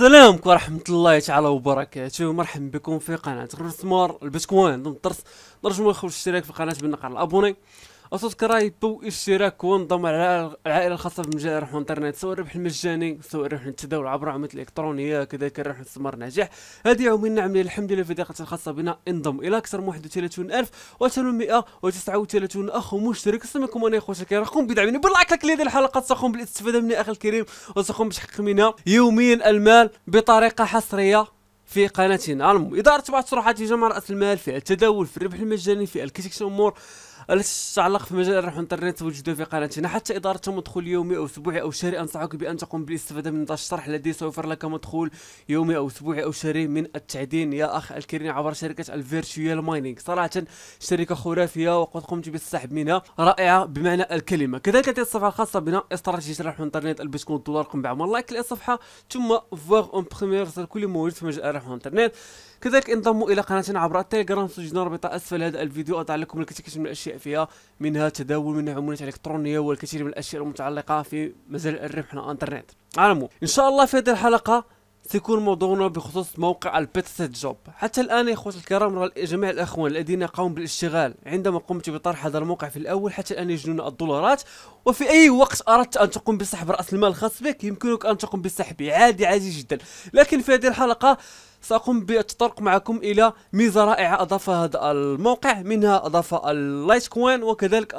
السلام ورحمة الله تعالى وبركاته مرحبا بكم في قناة غرس البتكوين ضمن الطرس نرجو ما يخوش الاشتراك في القناة بالنقر الابوني وسبسكرايب واشتراك وانضم على العائله الخاصه بمجال الربح الانترنت سواء الربح المجاني سواء الربح التداول عبر عملة الالكترونيه كذلك الربح الاستثمار ناجح هذه يومين نعم الحمد لله في دقيقه الخاصه بنا انضم الى اكثر من 31939 اخ مشترك استمعكم انا اخو شاكر قم بدعمني باللايك لك لهذه الحلقه ستقوم بالاستفاده مني اخي الكريم وستقوم بتحقيق منها يوميا المال بطريقه حصريه في قناتنا المهم إدارة بعض الشروحات جمع رأس المال في التداول في الربح المجاني في الكثير من تتعلق في مجال الربح الانترنت وجدوا في قناتنا حتى ادارته مدخول يومي او اسبوعي او شهري انصحك بان تقوم بالاستفاده من نضال الشرح الذي سيوفر لك مدخول يومي او اسبوعي او شهري من التعدين يا اخ الكريم عبر شركه الفيرتشوال مايننج صراحه شركه خرافيه وقد قمت بالسحب منها رائعه بمعنى الكلمه كذلك هذه الصفحه الخاصه بنا استراتيجيه ربح الانترنت اللي دولار قم بعمل لايك للصفحه ثم فواغ اون بريمير كل موجود في مجال الربح الانترنت كذلك انضموا الى قناتنا عبر التليجرام سجلنا رابط اسفل هذا الفيديو اضع لكم الكثير من الاشياء فيها منها تداول منها عملات الكترونيه والكثير من الاشياء المتعلقه في مجال الربح على الانترنت على ان شاء الله في هذه الحلقه سيكون موضوعنا بخصوص موقع البيتست جوب حتى الان يا اخوتي الكرام جميع الاخوان الذين قاموا بالاشتغال عندما قمت بطرح هذا الموقع في الاول حتى الان يجنون الدولارات وفي اي وقت اردت ان تقوم بسحب راس المال الخاص بك يمكنك ان تقوم بسحبه عادي عادي جدا لكن في هذه الحلقه سأقوم بالتطرق معكم إلى ميزة رائعة أضافها هذا الموقع منها أضاف اللايت كوين وكذلك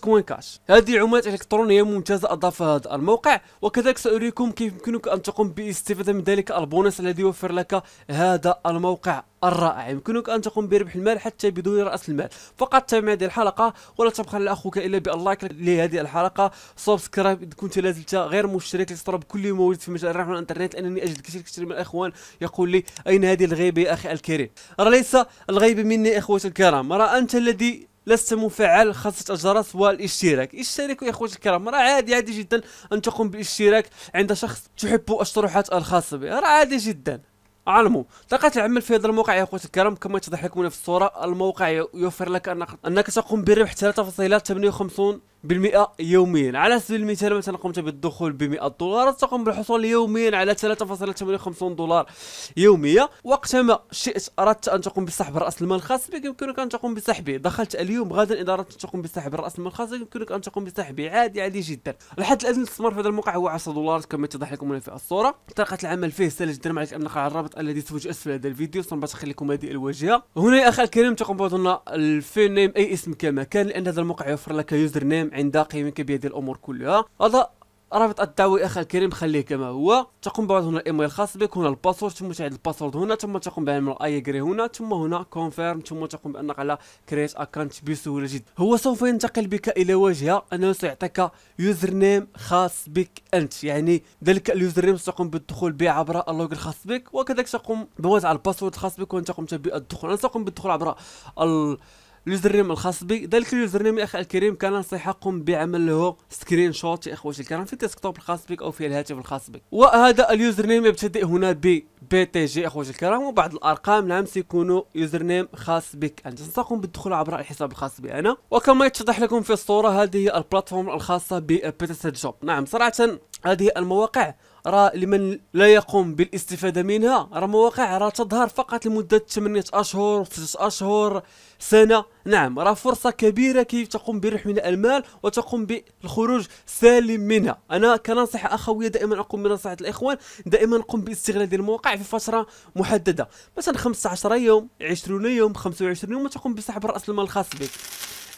كوين كاش هذه عملات إلكترونية ممتازة أضافها هذا الموقع وكذلك سأريكم كيف يمكنك أن تقوم باستفادة من ذلك البونص الذي يوفر لك هذا الموقع الرائع يمكنك أن تقوم بربح المال حتى بدون رأس المال فقط تابع هذه الحلقة ولا تبخل لأخوك إلا باللايك لهذه الحلقة سبسكرايب إذا كنت لازلت غير مشترك لتطلب كل ما موجود في مجال الربح من الانترنت لأنني أجد كثير كثير من الإخوان يقول لي أين هذه الغيبة يا أخي الكريم راه ليس الغيبة مني إخوتي الكرام راه أنت الذي لست مفعل خاصة الجرس والاشتراك اشتركوا يا اخوتي الكرام راه عادي عادي جدا ان تقوم بالاشتراك عند شخص تحب الشروحات الخاصة به راه عادي جدا عالمو طاقة العمل في هذا الموقع يا اخوتي الكرام كما يتضح لكم هنا في الصورة الموقع يوفر لك انك تقوم بربح 3.58 بالمئة يوميا على سبيل المثال مثلا قمت بالدخول ب 100 دولار تقوم بالحصول يوميا على 3.58 دولار يوميا وقتما شئت اردت ان تقوم بسحب راس المال الخاص بك يمكنك ان تقوم بسحبه دخلت اليوم غدا اذا اردت ان تقوم بسحب راس المال الخاص يمكنك ان تقوم بسحبه عادي عادي جدا الحد الادنى للاستثمار في هذا الموقع هو 10 دولار كما يتضح لكم هنا في الصوره طريقه العمل فيه سهله جدا عليك ان على الرابط الذي سوف اسفل هذا الفيديو ثم تخليكم لكم هذه الواجهه هنا يا اخي الكريم تقوم بوضع لنا الفين نيم اي اسم كما كان لان هذا الموقع يوفر لك يوزر نيم عند قيمك ديال الامور كلها هذا رابط الدعوي اخي الكريم خليه كما هو تقوم بعد هنا الايميل الخاص بك هنا الباسورد ثم تعيد الباسورد هنا ثم تقوم بعمل اي اجري هنا ثم هنا كونفيرم ثم تقوم بانك على كريت اكونت بسهوله جدا هو سوف ينتقل بك الى واجهه انه سيعطيك يوزر نيم خاص بك انت يعني ذلك اليوزر نيم ستقوم بالدخول به عبر اللوج الخاص بك وكذلك تقوم بوضع الباسورد الخاص بك وانت قمت بالدخول انا ساقوم بالدخول عبر ال... اليوزر نيم الخاص بي ذلك اليوزر نيم يا اخي الكريم كان نصيحكم بعمل له سكرين شوت يا اخوتي الكرام في الديسكتوب الخاص بك او في الهاتف الخاص بك وهذا اليوزر نيم يبتدئ هنا ب بي تي جي اخوتي الكرام وبعض الارقام نعم سيكونوا يوزر نيم خاص بك انت تنصحكم بالدخول عبر الحساب الخاص بي انا وكما يتضح لكم في الصوره هذه البلاتفورم الخاصه ببيتسد جوب نعم صراحه هذه المواقع راه لمن لا يقوم بالاستفاده منها راه مواقع راه تظهر فقط لمده 8 اشهر 6 اشهر سنه نعم راه فرصة كبيرة كيف تقوم بربح من المال وتقوم بالخروج سالم منها أنا كنصيحه أخويا دائما أقوم بنصيحة الإخوان دائما قم باستغلال ديال المواقع في فترة محددة مثلا 15 يوم 20 يوم 25 يوم وتقوم بسحب رأس المال الخاص بك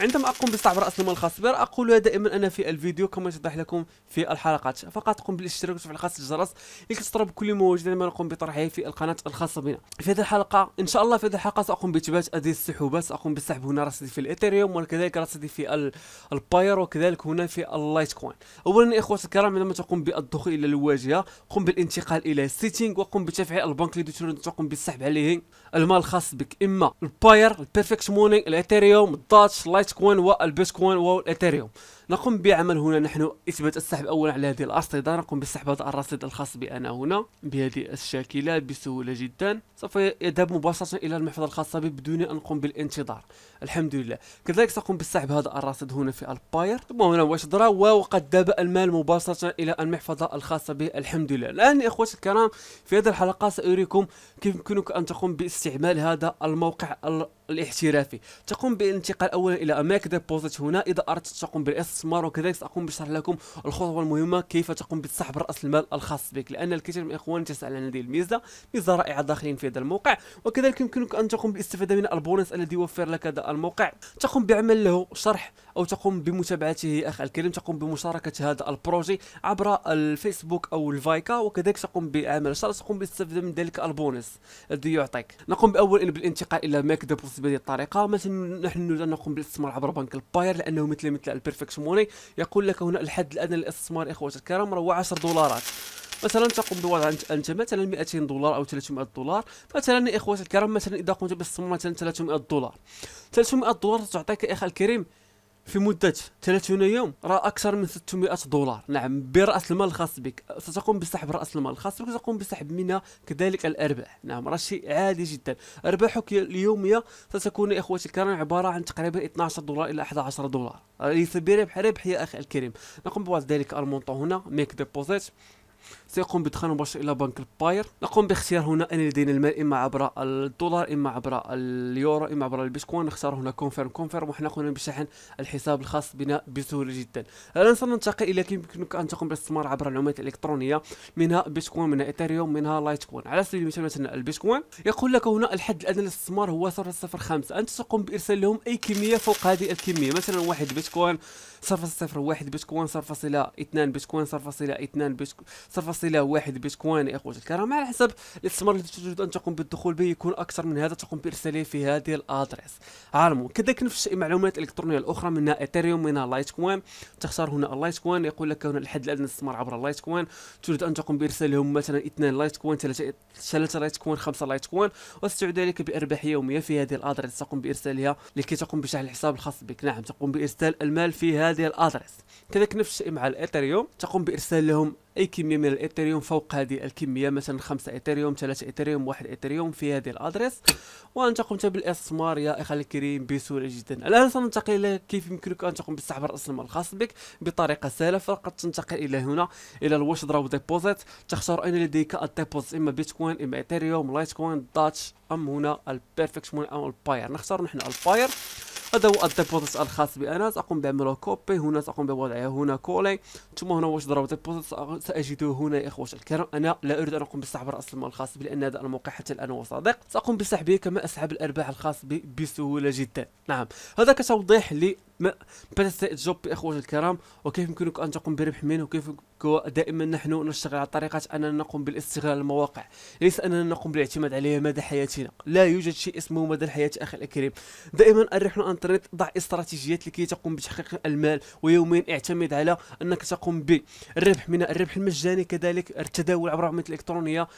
عندما اقوم بسحب راس المال الخاص بي اقولها دائما انا في الفيديو كما يتضح لكم في الحلقات فقط قم بالاشتراك وتفعيل خاص الجرس لتسترى بكل ما وجدنا ما نقوم بطرحه في القناه الخاصه بنا في هذه الحلقه ان شاء الله في هذه الحلقه ساقوم بتبات هذه السحوبات ساقوم بسحب هنا رصدي في الاثيريوم وكذلك رصدي في الباير وكذلك هنا في اللايت كوين اولا اخوة الكرام عندما تقوم بالدخول الى الواجهه قم بالانتقال الى سيتينغ وقم بتفعيل البنك اللي تريد تقوم بالسحب عليه المال الخاص بك اما الباير البيرفكت مونينغ الاثيريوم الداتش اللايت كوين والبيتكوين والاثيريوم نقوم بعمل هنا نحن اثبات السحب اولا على هذه الارصده نقوم بسحب هذا الرصيد الخاص بنا هنا بهذه الشاكله بسهوله جدا سوف يذهب مباشره الى المحفظه الخاصه به بدون ان نقوم بالانتظار الحمد لله كذلك ساقوم بسحب هذا الرصيد هنا في الباير ثم هنا واش درى وقد ذهب المال مباشره الى المحفظه الخاصه به الحمد لله الان يا اخوتي الكرام في هذه الحلقه ساريكم كيف يمكنك ان تقوم باستعمال هذا الموقع الاحترافي تقوم بالانتقال اولا الى اماكن ديبوزيت هنا اذا اردت تقوم بالاستثمار وكذلك ساقوم بشرح لكم الخطوه المهمه كيف تقوم بسحب راس المال الخاص بك لان الكثير من الاخوان تسال عن هذه الميزه ميزه رائعه داخلين في هذا الموقع وكذلك يمكنك ان تقوم بالاستفاده من البونص الذي يوفر لك هذا الموقع تقوم بعمل له شرح او تقوم بمتابعته اخ الكريم تقوم بمشاركه هذا البروجي عبر الفيسبوك او الفايكا وكذلك تقوم بعمل شرط تقوم باستفادة من ذلك البونص الذي يعطيك نقوم باول بالانتقال الى ماك دو بهذه الطريقه مثلا نحن لا نقوم بالاستثمار عبر بنك الباير لانه مثل مثل البيرفكت موني يقول لك هنا الحد الادنى للاستثمار اخوتي الكرام هو 10 دولارات مثلا تقوم بوضع انت مثلا 200 دولار او 300 دولار مثلا اخوتي الكرام مثلا اذا قمت باستثمار مثلا 300 دولار 300 دولار تعطيك اخي الكريم في مدة 30 يوم راه أكثر من 600 دولار نعم برأس المال الخاص بك ستقوم بسحب رأس المال الخاص بك ستقوم بسحب منها كذلك الأرباح نعم راه شيء عادي جدا أرباحك اليومية ستكون يا إخوتي الكرام عبارة عن تقريبا 12 دولار إلى 11 دولار ليس بربح ربح يا أخي الكريم نقوم بوضع ذلك المونطو هنا ميك ديبوزيت سيقوم بادخال مباشر الى بنك الباير نقوم باختيار هنا ان لدينا المال اما عبر الدولار اما عبر اليورو اما عبر البيتكوين نختار هنا كونفيرم كونفيرم وحنا قمنا بشحن الحساب الخاص بنا بسهوله جدا الان سننتقل الى كيف يمكنك ان تقوم بالاستثمار عبر العملات الالكترونيه منها بيتكوين منها ايثيريوم منها لايت كوين على سبيل المثال مثلا البيتكوين يقول لك هنا الحد الادنى للاستثمار هو 0.05 انت تقوم بارسال لهم اي كميه فوق هذه الكميه مثلا واحد بيتكوين 0.01 بيتكوين 0.2 بيتكوين 0.2 بيتكوين 0.1 بيتكوين يا اخوتي الكرام على حسب الاستثمار الذي تريد ان تقوم بالدخول به يكون اكثر من هذا تقوم بارساله في هذه الادريس عالمو كذلك نفس الشيء معلومات الكترونيه الاخرى منها ايثيريوم منها لايت كوين تختار هنا اللايت كوين يقول لك هنا الحد الادنى للاستثمار عبر اللايت كوين تريد ان تقوم بارسالهم مثلا اثنين لايت كوين ثلاثه لايت كوين خمسه لايت كوين وستعود ذلك بارباح يوميه في هذه الادريس تقوم بارسالها لكي تقوم بشحن الحساب الخاص بك نعم تقوم بارسال المال في هذه الادريس كذلك نفس الشيء مع الايثيريوم تقوم بارسال لهم اي كميه من الايثيريوم فوق هذه الكميه مثلا 5 ايثيريوم 3 ايثيريوم 1 ايثيريوم في هذه الادريس وان قمت بالاستثمار يا اخي الكريم بسهوله جدا الان سننتقل الى كيف يمكنك ان تقوم باستعمار المال الخاص بك بطريقه سهله فقط تنتقل الى هنا الى الوش دراو ديبوزيت تختار اين لديك الديبوزيت اما بيتكوين اما ايثيريوم لايت كوين داتش ام هنا البيرفكت مون او الباير نختار نحن الباير هذا هو الديبوزيت الخاص انا سأقوم بعمله كوبي هنا سأقوم بوضعه هنا كولي ثم هنا واش ضرب ديبوزيت سأجده هنا يا اخوان الكرام أنا لا أريد أن أقوم بسحب رأس المال الخاص بي لأن هذا الموقع حتى الآن هو صادق سأقوم بسحبه كما أسحب الأرباح الخاص بي بسهولة جدا نعم هذا كتوضيح ل باتستيت جوب اخوتي الكرام وكيف يمكنك ان تقوم بربح منه وكيف دائما نحن نشتغل على طريقة أننا نقوم بالاستغلال المواقع ليس أننا نقوم بالاعتماد عليها مدى حياتنا لا يوجد شيء اسمه مدى الحياة أخي الكريم دائما الرحلة الانترنت ضع استراتيجيات لكي تقوم بتحقيق المال ويوميا اعتمد على أنك تقوم بالربح من الربح المجاني كذلك التداول عبر العملات الإلكترونية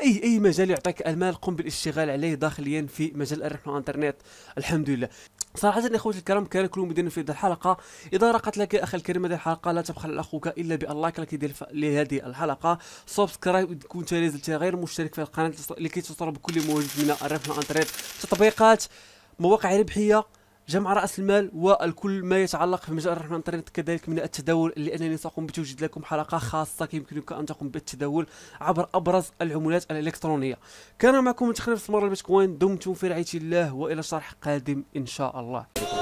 أي أي مجال يعطيك المال قم بالاشتغال عليه داخليا في مجال الربح الانترنت الحمد لله صراحة يا اخوتي الكرام كان كل مدير في هذه الحلقة إذا رقت لك يا أخي الكريم هذه الحلقة لا تبخل أخوك إلا باللايك لك لهذه الحلقة سبسكرايب إن كنت لازلت غير مشترك في القناة لكي تصل بكل ما من الرفع عن طريق تطبيقات مواقع ربحية جمع رأس المال والكل ما يتعلق في مجال الرحمن الانترنت طريق كذلك من التداول لأنني سأقوم بتوجد لكم حلقة خاصة يمكنك أن تقوم بالتداول عبر أبرز العملات الإلكترونية كان معكم تخريف سمار البيتكوين دمتم في رعاية الله وإلى شرح قادم إن شاء الله